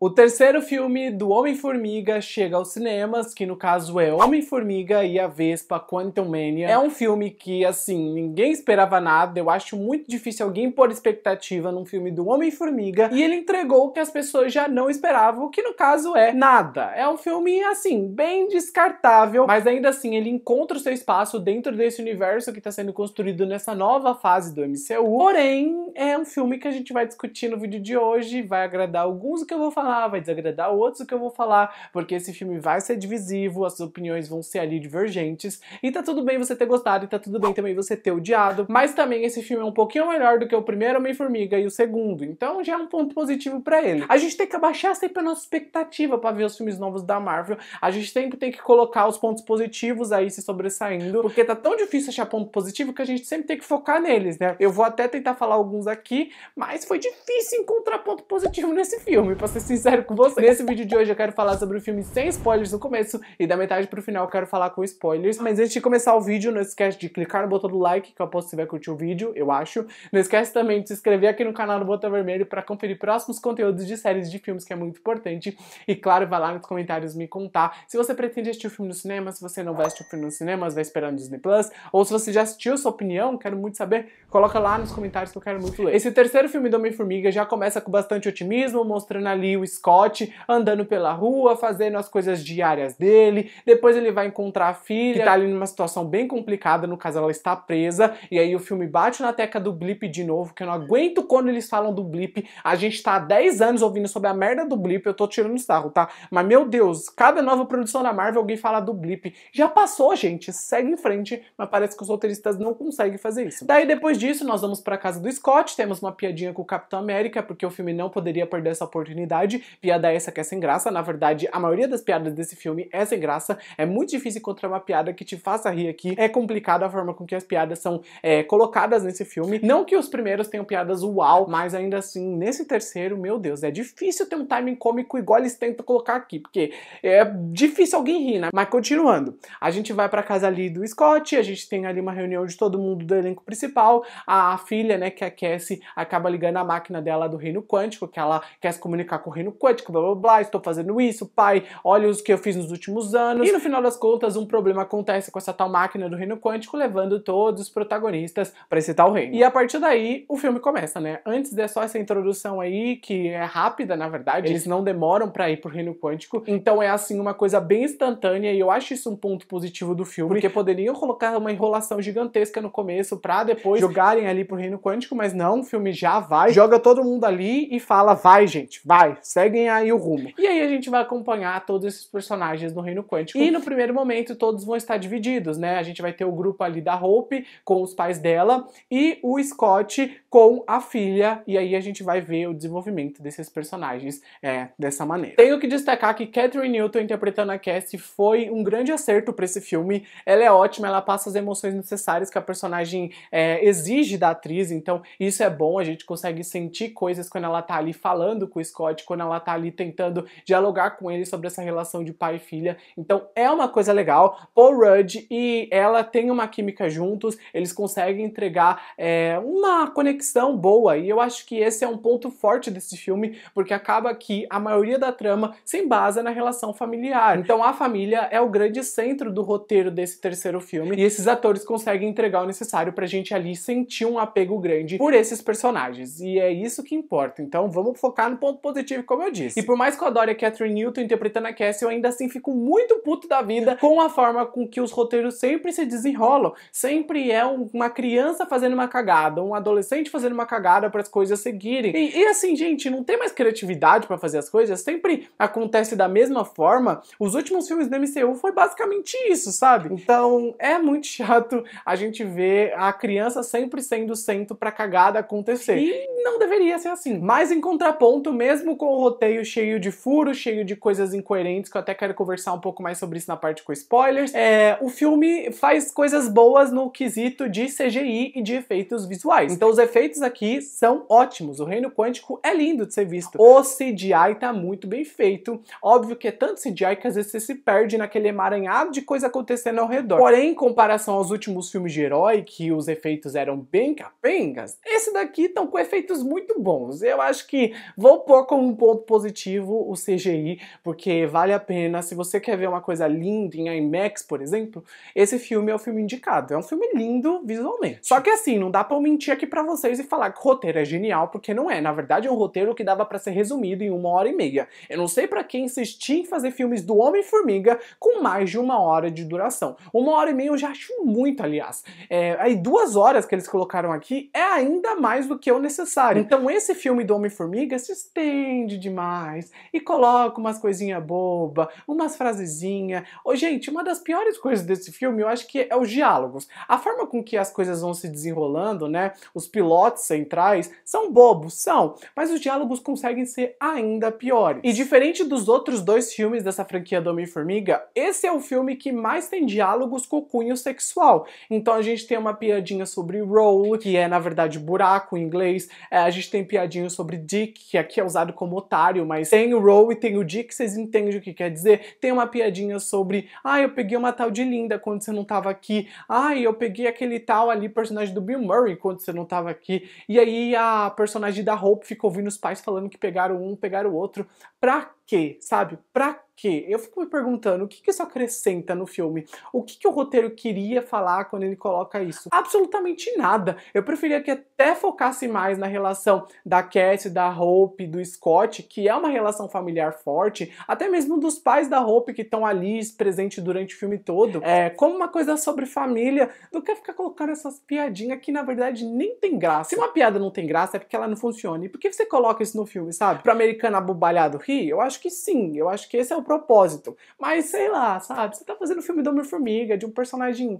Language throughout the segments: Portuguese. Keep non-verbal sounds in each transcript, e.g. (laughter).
O terceiro filme do Homem-Formiga chega aos cinemas, que no caso é Homem-Formiga e a Vespa Quantum Mania. É um filme que, assim, ninguém esperava nada. Eu acho muito difícil alguém pôr expectativa num filme do Homem-Formiga. E ele entregou o que as pessoas já não esperavam, que no caso é nada. É um filme, assim, bem descartável, mas ainda assim ele encontra o seu espaço dentro desse universo que está sendo construído nessa nova fase do MCU. Porém, é um filme que a gente vai discutir no vídeo de hoje, vai agradar alguns que eu vou falar falar, vai desagradar outros o que eu vou falar, porque esse filme vai ser divisivo, as opiniões vão ser ali divergentes, e tá tudo bem você ter gostado, e tá tudo bem também você ter odiado, mas também esse filme é um pouquinho melhor do que o primeiro Homem-Formiga e o segundo, então já é um ponto positivo para ele. A gente tem que abaixar sempre a nossa expectativa para ver os filmes novos da Marvel, a gente sempre tem que colocar os pontos positivos aí se sobressaindo, porque tá tão difícil achar ponto positivo que a gente sempre tem que focar neles, né? Eu vou até tentar falar alguns aqui, mas foi difícil encontrar ponto positivo nesse filme, pra ser sincero sincero com você. Nesse vídeo de hoje eu quero falar sobre o filme sem spoilers no começo e da metade pro final eu quero falar com spoilers. Mas antes de começar o vídeo, não esquece de clicar no botão do like, que eu aposto que você vai curtir o vídeo, eu acho. Não esquece também de se inscrever aqui no canal do Botão Vermelho para conferir próximos conteúdos de séries de filmes, que é muito importante. E claro, vai lá nos comentários me contar se você pretende assistir o filme no cinema, se você não vai assistir o filme no cinema, vai esperar no Disney Plus, ou se você já assistiu sua opinião, quero muito saber, coloca lá nos comentários que eu quero muito ler. Esse terceiro filme do Homem-Formiga já começa com bastante otimismo, mostrando ali o o Scott andando pela rua, fazendo as coisas diárias dele. Depois ele vai encontrar a filha, que tá ali numa situação bem complicada, no caso ela está presa. E aí o filme bate na teca do Blip de novo, que eu não aguento quando eles falam do Blip. A gente tá há 10 anos ouvindo sobre a merda do Blip, eu tô tirando sarro, tá? Mas meu Deus, cada nova produção da Marvel alguém fala do Blip. Já passou, gente, segue em frente, mas parece que os roteiristas não conseguem fazer isso. Daí depois disso, nós vamos pra casa do Scott, temos uma piadinha com o Capitão América, porque o filme não poderia perder essa oportunidade. Hollywood. Piada essa que é sem graça. Na verdade, a maioria das piadas desse filme é sem graça. É muito difícil encontrar uma piada que te faça rir aqui. É complicado a forma com que as piadas são é, colocadas nesse filme. Não que os primeiros tenham piadas uau, mas ainda assim, nesse terceiro, meu Deus, é difícil ter um timing cômico igual eles tentam colocar aqui, porque é difícil alguém rir, né? Mas continuando, a gente vai pra casa ali do Scott, a gente tem ali uma reunião de todo mundo do elenco principal, a, filha, né, que a Cassie acaba ligando a máquina dela do reino quântico, que ela quer se comunicar com o reino no quântico, blá blá blá, estou fazendo isso, pai, olha os que eu fiz nos últimos anos. E no final das contas, um problema acontece com essa tal máquina do reino quântico, levando todos os protagonistas para esse tal reino. E a partir daí, o filme começa, né? Antes de é só essa introdução aí, que é rápida, na verdade, eles não demoram para ir pro reino quântico, então é assim uma coisa bem instantânea e eu acho isso um ponto positivo do filme, porque poderiam colocar uma enrolação gigantesca no começo para depois jogarem ali pro reino quântico, mas não, o filme já vai, joga todo mundo ali e fala: "Vai, gente, vai, Seguem aí o rumo. E aí a gente vai acompanhar todos esses personagens no Reino Quântico. E no primeiro momento todos vão estar divididos, né? A gente vai ter o grupo ali da Hope com os pais dela e o Scott com a filha. E aí a gente vai ver o desenvolvimento desses personagens é, dessa maneira. Tenho que destacar que Catherine Newton interpretando a Cassie foi um grande acerto para esse filme. Ela é ótima, ela passa as emoções necessárias que a personagem é, exige da atriz. Então isso é bom, a gente consegue sentir coisas quando ela tá ali falando com o Scott, quando ela tá ali tentando dialogar com ele sobre essa relação de pai e filha. Então é uma coisa legal. Paul Rudd e ela têm uma química juntos, eles conseguem entregar é, uma conexão boa e eu acho que esse é um ponto forte desse filme, porque acaba que a maioria da trama se embasa na relação familiar. Então a família é o grande centro do roteiro desse terceiro filme e esses atores conseguem entregar o necessário pra gente ali sentir um apego grande por esses personagens. E é isso que importa. Então vamos focar no ponto positivo como eu disse. E por mais que eu adore a Catherine Newton interpretando a Cassie, eu ainda assim fico muito puto da vida com a forma com que os roteiros sempre se desenrolam. Sempre é um, uma criança fazendo uma cagada, um adolescente fazendo uma cagada para as coisas seguirem. E, e, assim, gente, não tem mais criatividade para fazer as coisas, sempre acontece da mesma forma. Os últimos filmes do MCU foi basicamente isso, sabe? Então é muito chato a gente ver a criança sempre sendo centro para cagada acontecer. E não deveria ser assim. Mas em contraponto, mesmo com um roteiro cheio de furos, cheio de coisas incoerentes, que eu até quero conversar um pouco mais sobre isso na parte com spoilers. É, o filme faz coisas boas no quesito de CGI e de efeitos visuais. Então os efeitos aqui são ótimos. O Reino Quântico é lindo de ser visto. O CGI tá muito bem feito. Óbvio que é tanto CGI que às vezes você se perde naquele emaranhado de coisa acontecendo ao redor. Porém, em comparação aos últimos filmes de herói, que os efeitos eram bem capengas, esse daqui estão com efeitos muito bons. Eu acho que vou pôr como um ponto positivo o CGI, porque vale a pena. Se você quer ver uma coisa linda em IMAX, por exemplo, esse filme é o filme indicado. É um filme lindo visualmente. Só que assim, não dá pra eu mentir aqui pra vocês e falar que o roteiro é genial, porque não é. Na verdade, é um roteiro que dava para ser resumido em uma hora e meia. Eu não sei para quem insistir em fazer filmes do Homem-Formiga com mais de uma hora de duração. Uma hora e meia eu já acho muito, aliás. É, aí duas horas que eles colocaram aqui é ainda mais do que o necessário. Então, então esse filme do Homem-Formiga se estende, demais e coloca umas coisinhas boba, umas frasezinhas. Oh, gente, uma das piores coisas desse filme eu acho que é os diálogos. A forma com que as coisas vão se desenrolando, né? Os pilotos centrais são bobos, são, mas os diálogos conseguem ser ainda piores. E diferente dos outros dois filmes dessa franquia do Homem-Formiga, esse é o filme que mais tem diálogos com cunho sexual. Então a gente tem uma piadinha sobre roll, que é na verdade buraco em inglês, é, a gente tem piadinha sobre dick, que aqui é usado como otário, mas tem o Row e tem o Dick, vocês entendem o que quer dizer? Tem uma piadinha sobre, ah, eu peguei uma tal de Linda quando você não tava aqui, ah, eu peguei aquele tal ali, personagem do Bill Murray, quando você não tava aqui, e aí a personagem da Hope ficou ouvindo os pais falando que pegaram um, pegaram o outro, pra quê, sabe? Pra quê? Eu fico me perguntando o que, que isso acrescenta no filme. O que, que o roteiro queria falar quando ele coloca isso? Absolutamente nada. Eu preferia que até focasse mais na relação da Cassie, da Hope, do Scott, que é uma relação familiar forte, até mesmo dos pais da Hope que estão ali presente durante o filme todo, é, como uma coisa sobre família, do que ficar colocando essas piadinhas que na verdade nem tem graça. Se uma piada não tem graça é porque ela não funciona. E por que você coloca isso no filme, sabe? Pro americano abobalhado rir, eu acho acho que sim, eu acho que esse é o propósito. Mas sei lá, sabe? Você tá fazendo um filme do Homem-Formiga, de um personagem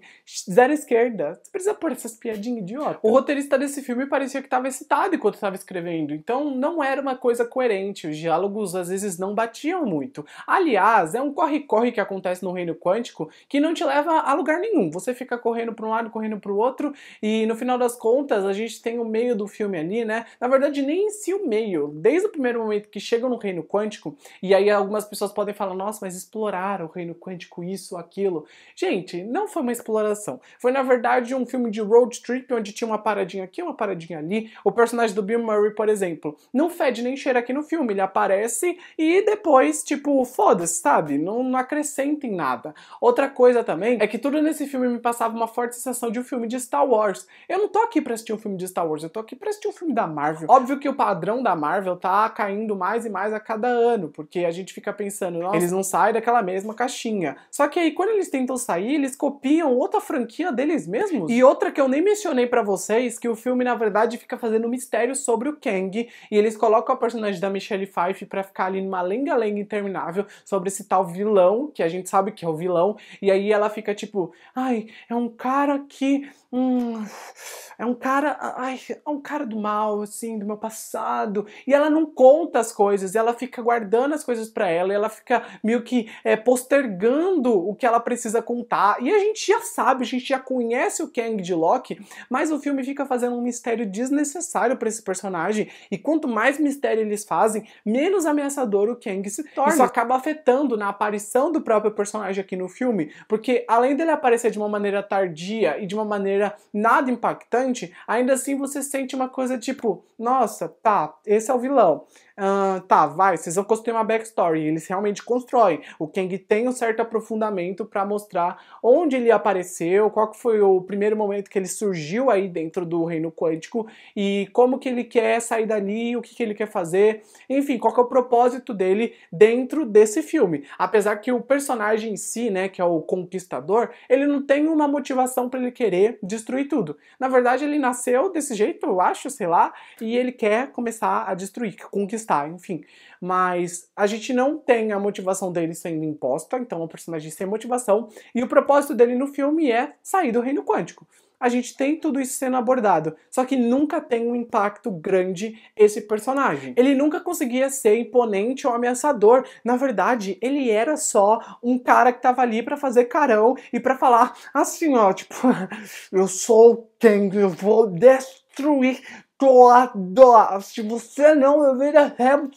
zero esquerda. Você precisa pôr essas piadinhas idiota. O roteirista desse filme parecia que tava excitado enquanto tava escrevendo, então não era uma coisa coerente. Os diálogos às vezes não batiam muito. Aliás, é um corre-corre que acontece no Reino Quântico que não te leva a lugar nenhum. Você fica correndo pra um lado, correndo pro outro, e no final das contas a gente tem o meio do filme ali, né? Na verdade, nem se o meio. Desde o primeiro momento que chegam no Reino Quântico, e aí algumas pessoas podem falar, nossa, mas exploraram o reino quântico, isso, aquilo. Gente, não foi uma exploração. Foi, na verdade, um filme de road trip onde tinha uma paradinha aqui, uma paradinha ali. O personagem do Bill Murray, por exemplo, não fede nem cheira aqui no filme. Ele aparece e depois, tipo, foda-se, sabe? Não, não acrescenta em nada. Outra coisa também é que tudo nesse filme me passava uma forte sensação de um filme de Star Wars. Eu não tô aqui pra assistir um filme de Star Wars, eu tô aqui pra assistir um filme da Marvel. Óbvio que o padrão da Marvel tá caindo mais e mais a cada ano porque a gente fica pensando, Nossa, eles não saem daquela mesma caixinha. Só que aí, quando eles tentam sair, eles copiam outra franquia deles mesmos. E outra que eu nem mencionei para vocês, que o filme, na verdade, fica fazendo um mistério sobre o Kang, e eles colocam a personagem da Michelle Pfeiffer para ficar ali numa lenga-lenga interminável sobre esse tal vilão, que a gente sabe que é o vilão, e aí ela fica tipo, ai, é um cara que Hum, é um cara, ai, é um cara do mal, assim, do meu passado. E ela não conta as coisas, ela fica guardando as coisas para ela, ela fica meio que é, postergando o que ela precisa contar. E a gente já sabe, a gente já conhece o Kang de Loki, mas o filme fica fazendo um mistério desnecessário para esse personagem. E quanto mais mistério eles fazem, menos ameaçador o Kang se torna. É Isso acaba afetando na aparição do próprio personagem aqui no filme, porque além dele aparecer de uma maneira tardia e de uma maneira maneira nada impactante, ainda assim você sente uma coisa tipo, nossa, tá, esse é o vilão. Uh, tá, vai, vocês vão construir uma backstory. eles realmente constroem. O Kang tem um certo aprofundamento para mostrar onde ele apareceu, qual foi o primeiro momento que ele surgiu aí dentro do reino quântico e como que ele quer sair dali, o que, que ele quer fazer, enfim, qual é o propósito dele dentro desse filme. Apesar que o personagem em si, né, que é o conquistador, ele não tem uma motivação para ele querer destruir tudo. Na verdade, ele nasceu desse jeito, eu acho, sei lá, e ele quer começar a destruir, conquistar, enfim. Mas a gente não tem a motivação dele sendo imposta, então é um personagem sem motivação, e o propósito dele no filme é sair do reino quântico a gente tem tudo isso sendo abordado, só que nunca tem um impacto grande esse personagem. Ele nunca conseguia ser imponente ou ameaçador. Na verdade, ele era só um cara que tava ali para fazer carão e para falar assim, ó, tipo, (laughs) eu sou quem eu vou destruir toda. Se você não eu vira, a um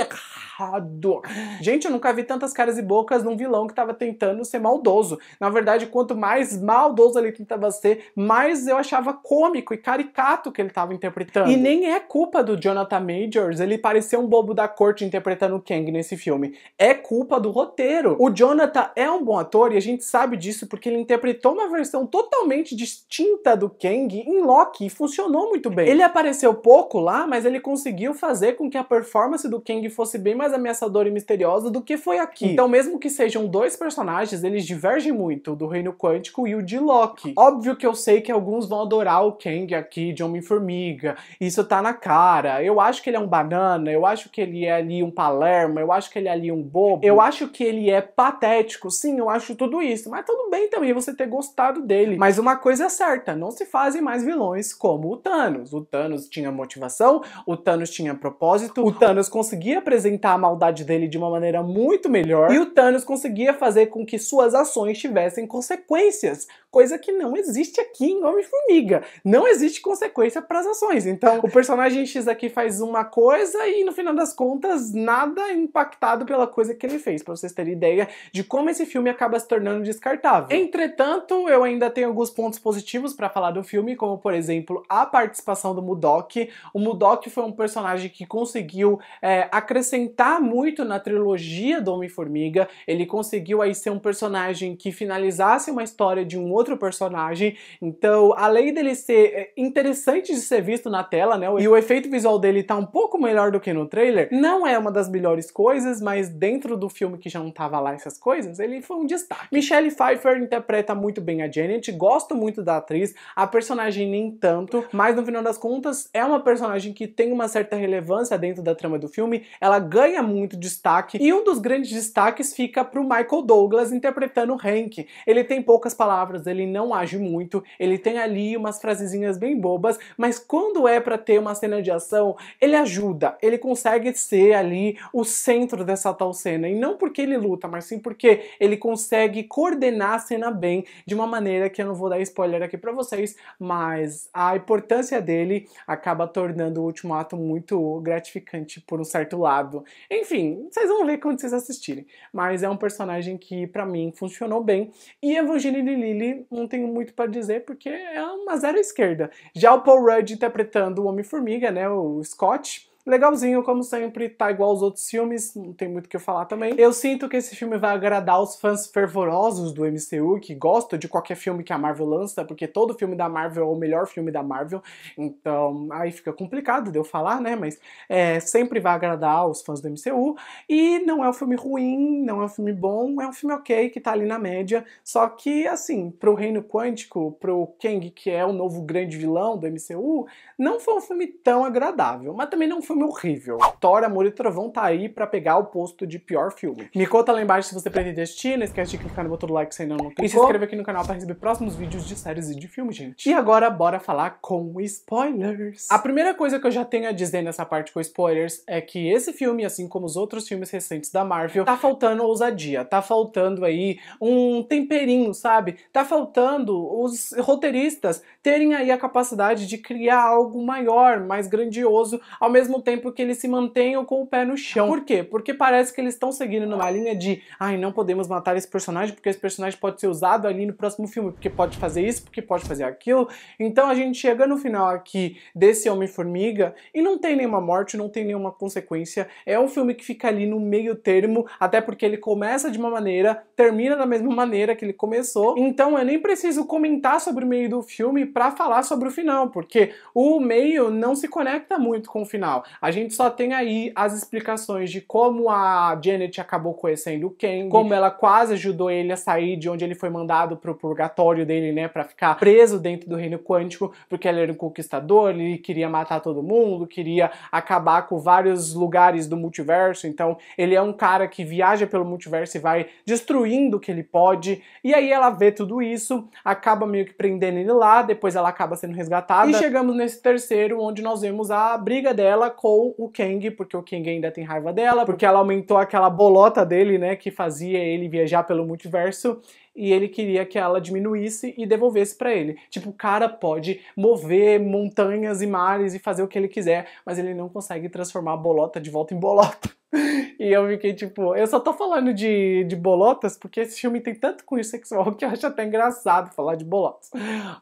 ferrado. Gente, eu nunca vi tantas caras e bocas num vilão que tava tentando ser maldoso. Na verdade, quanto mais maldoso ele tentava ser, mais eu achava cômico e caricato que ele tava interpretando. E nem é culpa do Jonathan Majors ele parecer um bobo da corte interpretando o Kang nesse filme. É culpa do roteiro. O Jonathan é um bom ator e a gente sabe disso porque ele interpretou uma versão totalmente distinta do Kang em Loki e funcionou muito bem. Ele apareceu pouco lá, mas ele conseguiu fazer com que a performance do Kang Kang fosse bem mais ameaçadora e misteriosa do que foi aqui. Então, mesmo que sejam dois personagens, eles divergem muito, do Reino Quântico e o de Loki. Óbvio que eu sei que alguns vão adorar o Kang aqui de Homem-Formiga, isso tá na cara. Eu acho que ele é um banana, eu acho que ele é ali um palermo, eu acho que ele é ali um bobo, eu acho que ele é patético, sim, eu acho tudo isso. Mas tudo bem também você ter gostado dele. Mas uma coisa é certa, não se fazem mais vilões como o Thanos. O Thanos tinha motivação, o Thanos tinha propósito, o Thanos conseguia conseguia apresentar a maldade dele de uma maneira muito melhor e o Thanos conseguia fazer com que suas ações tivessem consequências, coisa que não existe aqui em Homem-Formiga. Não existe consequência para as ações. Então, o personagem X aqui faz uma coisa e no final das contas nada é impactado pela coisa que ele fez, para vocês terem ideia de como esse filme acaba se tornando descartável. Entretanto, eu ainda tenho alguns pontos positivos para falar do filme, como por exemplo, a participação do Mudok. O Mudok foi um personagem que conseguiu é, acrescentar muito na trilogia do Homem-Formiga. Ele conseguiu aí ser um personagem que finalizasse uma história de um outro personagem. Então, além dele ser eh, interessante de ser visto na tela, né? E o efeito visual dele tá um pouco melhor do que no trailer. Não é uma das melhores coisas, mas dentro do filme que já não tava lá essas coisas, ele foi um destaque. Michelle Pfeiffer interpreta muito bem a Janet, gosto muito da atriz, a personagem nem tanto, mas no final das contas é uma personagem que tem uma certa relevância dentro da trama do filme ela ganha muito destaque e um dos grandes destaques fica para o Michael Douglas interpretando o Hank. Ele tem poucas palavras, ele não age muito, ele tem ali umas frasezinhas bem bobas, mas quando é para ter uma cena de ação, ele ajuda, ele consegue ser ali o centro dessa tal cena e não porque ele luta, mas sim porque ele consegue coordenar a cena bem de uma maneira que eu não vou dar spoiler aqui para vocês, mas a importância dele acaba tornando o último ato muito gratificante por um certo certo lado. Enfim, vocês vão ver quando vocês assistirem. Mas é um personagem que, para mim, funcionou bem. E Evangeline Lilly, não tenho muito para dizer, porque é uma zero esquerda. Já o Paul Rudd interpretando o Homem-Formiga, né, o Scott, Legalzinho, como sempre, tá igual aos outros filmes, não tem muito o que eu falar também. Eu sinto que esse filme vai agradar os fãs fervorosos do MCU, que gostam de qualquer filme que a Marvel lança, porque todo filme da Marvel é o melhor filme da Marvel, então aí fica complicado de eu falar, né? Mas é, sempre vai agradar os fãs do MCU. E não é um filme ruim, não é um filme bom, é um filme ok, que tá ali na média, só que, assim, pro Reino Quântico, pro Kang, que é o novo grande vilão do MCU, não foi um filme tão agradável, mas também não foi filme horrível. Thor, Amor e Trovão tá aí pra pegar o posto de pior filme. Me conta lá embaixo se você pretende assistir, não esquece de clicar no botão do like se ainda não clicou. E se inscreve aqui no canal pra receber próximos vídeos de séries e de filmes, gente. E agora, bora falar com spoilers. A primeira coisa que eu já tenho a dizer nessa parte com spoilers é que esse filme, assim como os outros filmes recentes da Marvel, tá faltando ousadia, tá faltando aí um temperinho, sabe? Tá faltando os roteiristas terem aí a capacidade de criar algo maior, mais grandioso, ao mesmo tempo que eles se mantenham com o pé no chão. Por quê? Porque parece que eles estão seguindo numa linha de ai, não podemos matar esse personagem porque esse personagem pode ser usado ali no próximo filme, porque pode fazer isso, porque pode fazer aquilo. Então a gente chega no final aqui desse Homem-Formiga e não tem nenhuma morte, não tem nenhuma consequência. É um filme que fica ali no meio termo, até porque ele começa de uma maneira, termina da mesma maneira que ele começou. Então eu nem preciso comentar sobre o meio do filme para falar sobre o final, porque o meio não se conecta muito com o final. A gente só tem aí as explicações de como a Janet acabou conhecendo o Kang, como ela quase ajudou ele a sair de onde ele foi mandado pro purgatório dele, né, para ficar preso dentro do reino quântico, porque ele era um conquistador, ele queria matar todo mundo, queria acabar com vários lugares do multiverso. Então, ele é um cara que viaja pelo multiverso e vai destruindo o que ele pode. E aí ela vê tudo isso, acaba meio que prendendo ele lá, depois ela acaba sendo resgatada. E chegamos nesse terceiro, onde nós vemos a briga dela atacou o Kang, porque o Kang ainda tem raiva dela, porque ela aumentou aquela bolota dele, né, que fazia ele viajar pelo multiverso e ele queria que ela diminuísse e devolvesse para ele. Tipo, o cara pode mover montanhas e mares e fazer o que ele quiser, mas ele não consegue transformar a bolota de volta em bolota. (laughs) E eu fiquei tipo, eu só tô falando de, de bolotas porque esse filme tem tanto cunho sexual que eu acho até engraçado falar de bolotas.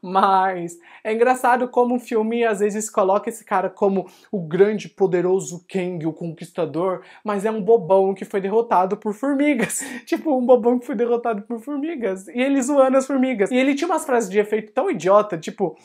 Mas é engraçado como o filme às vezes coloca esse cara como o grande poderoso Kang, o conquistador, mas é um bobão que foi derrotado por formigas. (laughs) Tipo, um bobão que foi derrotado por formigas formigas. E ele zoando as formigas. E ele tinha umas frases de efeito tão idiota, tipo,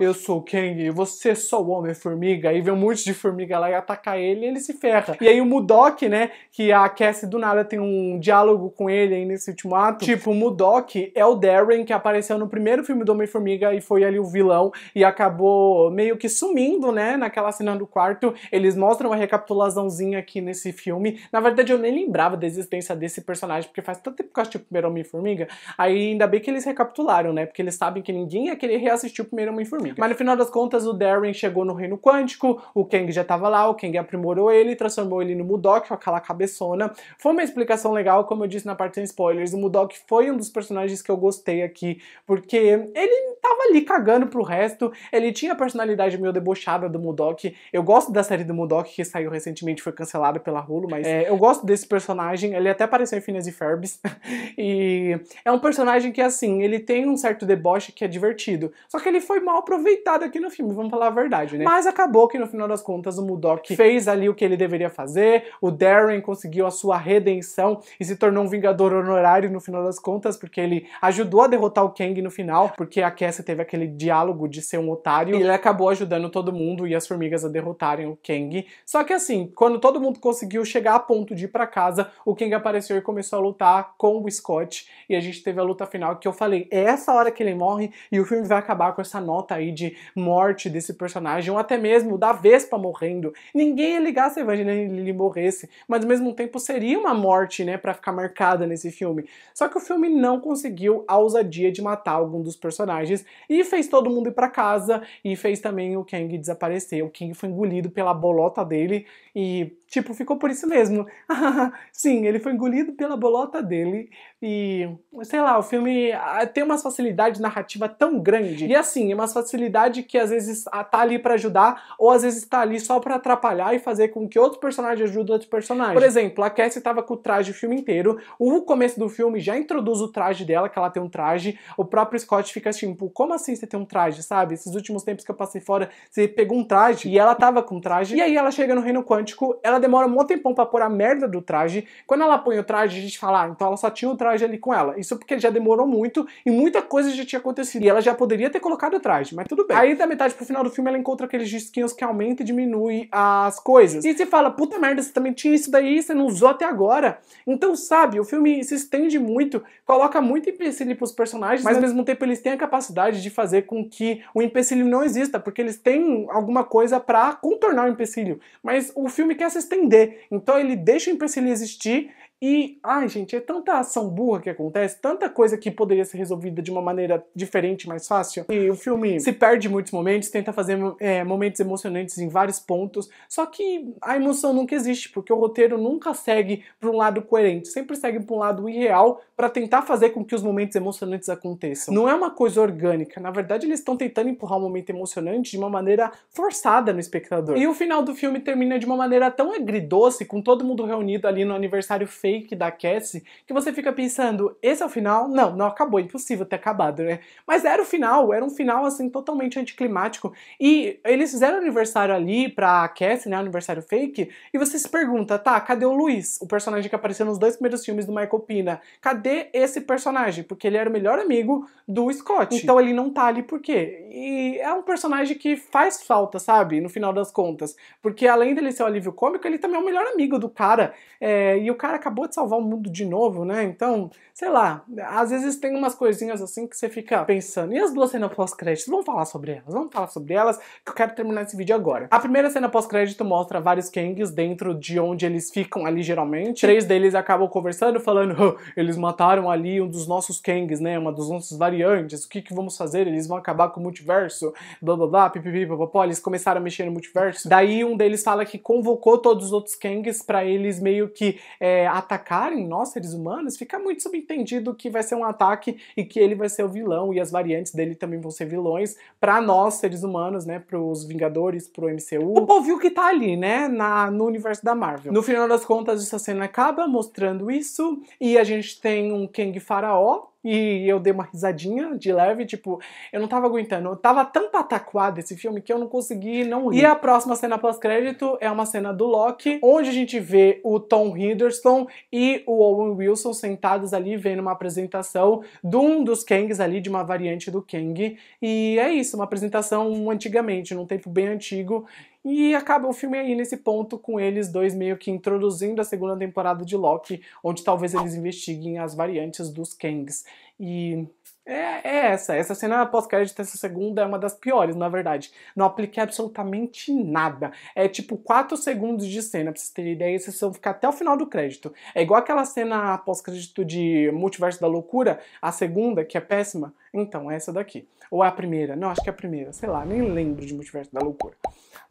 eu sou o Kang, você é só o Homem-Formiga. Aí vem um monte de formiga lá e ataca ele e ele se ferra. E aí o Mudok, né, que a Cassie do nada tem um diálogo com ele aí nesse último ato. Tipo, o Mudok é o Darren que apareceu no primeiro filme do Homem-Formiga e foi ali o vilão e acabou meio que sumindo, né, naquela cena do quarto. Eles mostram uma recapitulaçãozinha aqui nesse filme. Na verdade, eu nem lembrava da existência desse personagem, porque faz tanto tempo que eu assisti o primeiro Homem-Formiga Aí ainda bem que eles recapitularam, né? Porque eles sabem que ninguém ia querer reassistir o primeiro Homem-Formiga. Mas no final das contas, o Darren chegou no Reino Quântico, o Kang já tava lá, o Kang aprimorou ele, transformou ele no Mudok, com aquela cabeçona. Foi uma explicação legal, como eu disse na parte sem spoilers, o Mudok foi um dos personagens que eu gostei aqui, porque ele tava ali cagando pro resto, ele tinha a personalidade meio debochada do Mudok. Eu gosto da série do Mudok, que saiu recentemente, foi cancelada pela Hulu, mas é, eu gosto desse personagem, ele até apareceu em Finas e Ferbs, (laughs) e é um personagem que, assim, ele tem um certo deboche que é divertido. Só que ele foi mal aproveitado aqui no filme, vamos falar a verdade, né? Mas acabou que, no final das contas, o Mudok fez ali o que ele deveria fazer, o Darren conseguiu a sua redenção e se tornou um vingador honorário no final das contas, porque ele ajudou a derrotar o Kang no final, porque a Cassie teve aquele diálogo de ser um otário, e ele acabou ajudando todo mundo e as formigas a derrotarem o Kang. Só que, assim, quando todo mundo conseguiu chegar a ponto de ir pra casa, o Kang apareceu e começou a lutar com o Scott, e a gente gente teve a luta final que eu falei, é essa hora que ele morre e o filme vai acabar com essa nota aí de morte desse personagem, ou até mesmo da Vespa morrendo. Ninguém ia ligar se a Evangeline Lilly morresse, mas ao mesmo tempo seria uma morte, né, para ficar marcada nesse filme. Só que o filme não conseguiu a ousadia de matar algum dos personagens e fez todo mundo ir para casa e fez também o Kang desaparecer. O Kang foi engolido pela bolota dele e, tipo, ficou por isso mesmo. (laughs) Sim, ele foi engolido pela bolota dele. E, sei lá, o filme ah, tem uma facilidade narrativa tão grande. E, assim, é uma facilidade que às vezes ah, tá ali para ajudar, ou às vezes tá ali só para atrapalhar e fazer com que outros personagens ajudem outros personagens. Por exemplo, a Cassie tava com o traje o filme inteiro. O começo do filme já introduz o traje dela, que ela tem um traje. O próprio Scott fica tipo, como assim você tem um traje, sabe? Esses últimos tempos que eu passei fora, você pegou um traje e ela tava com traje. E aí ela chega no Reino Quântico quântico, ela demora um tempão pra pôr a merda do traje. Quando ela põe o traje, a gente fala, ah, então ela só tinha o traje ali com ela. Isso porque já demorou muito e muita coisa já tinha acontecido. E ela já poderia ter colocado o traje, mas tudo bem. Aí da metade pro final do filme ela encontra aqueles disquinhos que aumenta e diminui as coisas. E se fala, puta merda, você também tinha isso daí, você não usou até agora. Então, sabe, o filme se estende muito, coloca muito empecilho pros personagens, mas ao mesmo tempo eles têm a capacidade de fazer com que o empecilho não exista, porque eles têm alguma coisa para contornar o empecilho. Mas o o filme quer se estender, então ele deixa o empecilho existir e, ai, gente, é tanta ação burra que acontece, tanta coisa que poderia ser resolvida de uma maneira diferente, mais fácil. E o filme se perde em muitos momentos, tenta fazer é, momentos emocionantes em vários pontos, só que a emoção nunca existe, porque o roteiro nunca segue para um lado coerente, sempre segue para um lado irreal para tentar fazer com que os momentos emocionantes aconteçam. Não é uma coisa orgânica, na verdade, eles estão tentando empurrar um momento emocionante de uma maneira forçada no espectador. E o final do filme termina de uma maneira tão agridoce, com todo mundo reunido ali no aniversário feio take da Cassie que você fica pensando, esse é o final? Não, não acabou, é impossível ter acabado, né? Mas era o final, era um final assim totalmente anticlimático. E eles fizeram aniversário ali pra Cassie, né? Aniversário fake, e você se pergunta, tá, cadê o Luiz? O personagem que apareceu nos dois primeiros filmes do Michael Pina. Cadê esse personagem? Porque ele era o melhor amigo do Scott. Então ele não tá ali por quê? E é um personagem que faz falta, sabe? No final das contas. Porque além dele ser o alívio cômico, ele também é o melhor amigo do cara. É, e o cara acabou acabou de salvar o mundo de novo, né? Então, sei lá, às vezes tem umas coisinhas assim que você fica pensando. E as duas cenas pós-créditos? Vamos falar sobre elas, vamos falar sobre elas, que eu quero terminar esse vídeo agora. A primeira cena pós-crédito mostra vários Kangs dentro de onde eles ficam ali geralmente. Três deles acabam conversando, falando, oh, eles mataram ali um dos nossos Kangs, né? Uma dos nossos variantes, o que que vamos fazer? Eles vão acabar com o multiverso, blá blá blá, pipipi, papapó. Eles começaram a mexer no multiverso. Daí um deles fala que convocou todos os outros Kangs para eles meio que é, atacarem nós, seres humanos, fica muito subentendido que vai ser um ataque e que ele vai ser o vilão e as variantes dele também vão ser vilões para nós, seres humanos, né? para os Vingadores, para o MCU. O povo viu que tá ali, né? Na, no universo da Marvel. No final das contas, essa cena acaba mostrando isso e a gente tem um Kang Faraó, e eu dei uma risadinha de leve, tipo, eu não tava aguentando. Eu tava tão pataquado esse filme que eu não consegui não ir. E a próxima cena pós-crédito é uma cena do Loki, onde a gente vê o Tom Hiddleston e o Owen Wilson sentados ali vendo uma apresentação de um dos Kangs ali, de uma variante do Kang. E é isso, uma apresentação antigamente, num tempo bem antigo, e acaba o filme aí nesse ponto, com eles dois meio que introduzindo a segunda temporada de Loki, onde talvez eles investiguem as variantes dos Kangs. E é, é, essa. Essa cena pós-crédito essa segunda é uma das piores, na verdade. Não apliquei absolutamente nada. É tipo 4 segundos de cena, pra vocês terem ideia, vocês vão ficar até o final do crédito. É igual aquela cena pós-crédito de Multiverso da Loucura, a segunda, que é péssima. Então, é essa daqui. Ou a primeira, não, acho que é a primeira, sei lá, nem lembro de Multiverso da Loucura.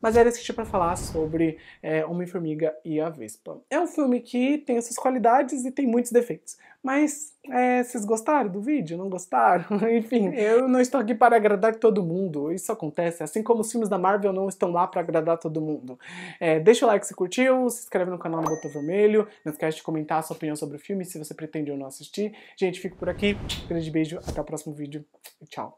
Mas era isso que tinha pra falar sobre é, Homem-Formiga e a Vespa. É um filme que tem suas qualidades e tem muitos defeitos. Mas, é, vocês gostaram do vídeo? Não gostaram? (laughs) Enfim, eu não estou aqui para agradar todo mundo. Isso acontece, assim como os filmes da Marvel não estão lá para agradar todo mundo. É, deixa o like se curtiu, se inscreve no canal no botão vermelho, não esquece de comentar a sua opinião sobre o filme, se você pretende ou não assistir. Gente, fico por aqui. Grande beijo, até o próximo vídeo vídeo. Tchau.